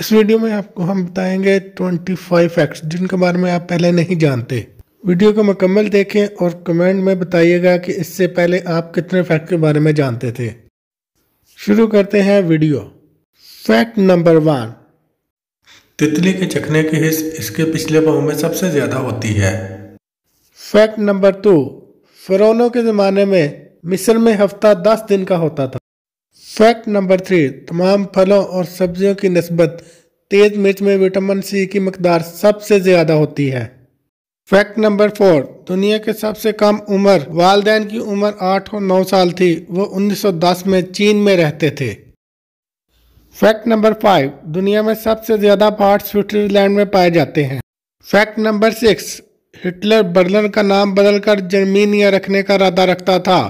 इस वीडियो में आपको हम बताएंगे 25 फाइव फैक्ट्स जिनके बारे में आप पहले नहीं जानते वीडियो को मुकम्मल देखें और कमेंट में बताइएगा कि इससे पहले आप कितने फैक्ट के बारे में जानते थे शुरू करते हैं वीडियो फैक्ट नंबर वन तितली के चखने की हिस्स इसके पिछले पाव में सबसे ज़्यादा होती है फैक्ट नंबर टू फरौनों के ज़माने में मिस्र में हफ्ता दस दिन का होता था फैक्ट नंबर थ्री तमाम फलों और सब्जियों की नस्बत तेज़ मिर्च में विटामिन सी की मकदार सबसे ज़्यादा होती है फैक्ट नंबर फोर दुनिया के सबसे कम उम्र वालदेन की उम्र आठ और नौ साल थी वो 1910 में चीन में रहते थे फैक्ट नंबर फाइव दुनिया में सबसे ज़्यादा पहाड़ स्विट्ज़रलैंड में पाए जाते हैं fact number six Hitler Berlin का नाम बदलकर जर्मीनिया रखने का इरादा रखता था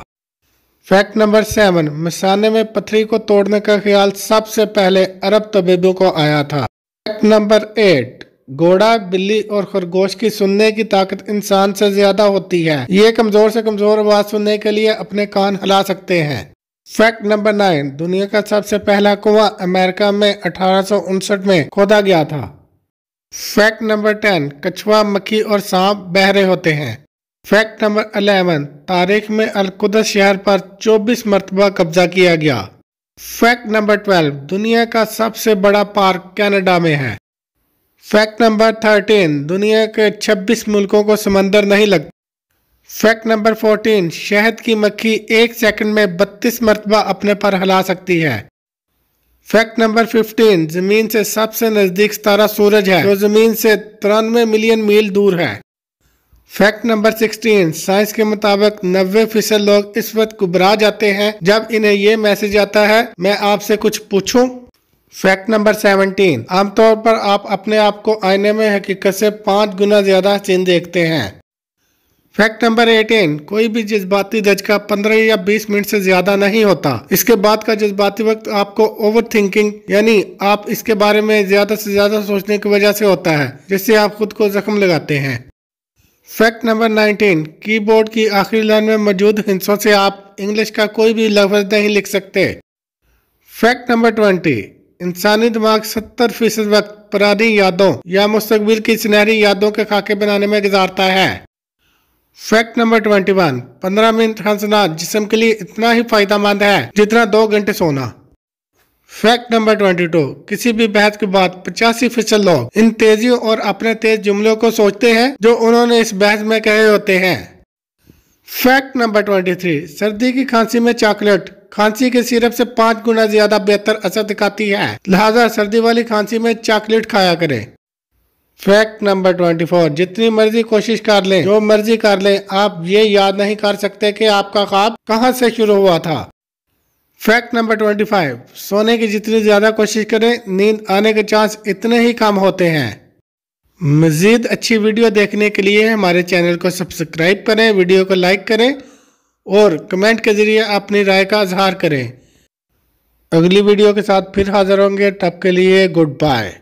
फैक्ट नंबर सेवन मसाने में पथरी को तोड़ने का ख्याल सबसे पहले अरब तबीबों को आया था फैक्ट नंबर एट घोड़ा बिल्ली और खरगोश की सुनने की ताकत इंसान से ज्यादा होती है ये कमजोर से कमजोर आवाज सुनने के लिए अपने कान हिला सकते हैं फैक्ट नंबर नाइन दुनिया का सबसे पहला कुआं अमेरिका में अठारह में खोदा गया था फैक्ट नंबर टेन कछुआ मक्खी और सांप बहरे होते हैं फैक्ट नंबर अलेवन तारीख में अलकुदस शहर पर 24 मरतबा कब्जा किया गया फैक्ट नंबर ट्वेल्व दुनिया का सबसे बड़ा पार्क कनाडा में है फैक्ट नंबर थर्टीन दुनिया के 26 मुल्कों को समंदर नहीं लगता फैक्ट नंबर फोर्टीन शहद की मक्खी एक सेकंड में 32 मरतबा अपने पर हिला सकती है फैक्ट नंबर 15 जमीन से सबसे नज़दीक सतारा सूरज है जो जमीन से तिरानवे मिलियन मील दूर है फैक्ट नंबर 16 साइंस के मुताबिक 90 फीसद लोग इस वक्त घबरा जाते हैं जब इन्हें ये मैसेज आता है मैं आपसे कुछ पूछूं फैक्ट नंबर 17 आमतौर पर आप अपने आप को आईने में हकीकत से पाँच गुना ज़्यादा चिन्ह देखते हैं फैक्ट नंबर 18 कोई भी जज्बाती दचका 15 या 20 मिनट से ज़्यादा नहीं होता इसके बाद का जज्बाती वक्त आपको ओवर थिंकिंग यानी आप इसके बारे में ज़्यादा से ज़्यादा सोचने की वजह से होता है जिससे आप खुद को जख्म लगाते हैं फैक्ट नंबर 19 कीबोर्ड की आखिरी लाइन में मौजूद हिंसों से आप इंग्लिश का कोई भी लफ्ज नहीं लिख सकते फैक्ट नंबर 20 इंसानी दिमाग 70 फीसद वक्त पुरानी यादों या मुस्तबिल की सुनहरी यादों के खाके बनाने में गुजारता है फैक्ट नंबर 21 15 मिनट हंसना जिसम के लिए इतना ही फायदा मंद है जितना दो घंटे सोना फैक्ट नंबर ट्वेंटी टू किसी भी बहस के बाद पचासी फीसद लोग इन तेजियों और अपने तेज जुमलों को सोचते हैं जो उन्होंने इस बहस में कहे होते हैं फैक्ट नंबर ट्वेंटी थ्री सर्दी की खांसी में चॉकलेट खांसी के सिरप से पांच गुना ज्यादा बेहतर असर दिखाती है लिहाजा सर्दी वाली खांसी में चॉकलेट खाया करे फैक्ट नंबर ट्वेंटी फोर जितनी मर्जी कोशिश कर लें जो मर्जी कर लें आप ये याद नहीं कर सकते कि आपका ख्वाब कहाँ से शुरू हुआ था फैक्ट नंबर ट्वेंटी फाइव सोने की जितनी ज़्यादा कोशिश करें नींद आने के चांस इतने ही कम होते हैं मज़ीद अच्छी वीडियो देखने के लिए हमारे चैनल को सब्सक्राइब करें वीडियो को लाइक करें और कमेंट के ज़रिए अपनी राय का इजहार करें अगली वीडियो के साथ फिर हाज़िर होंगे तब के लिए गुड बाय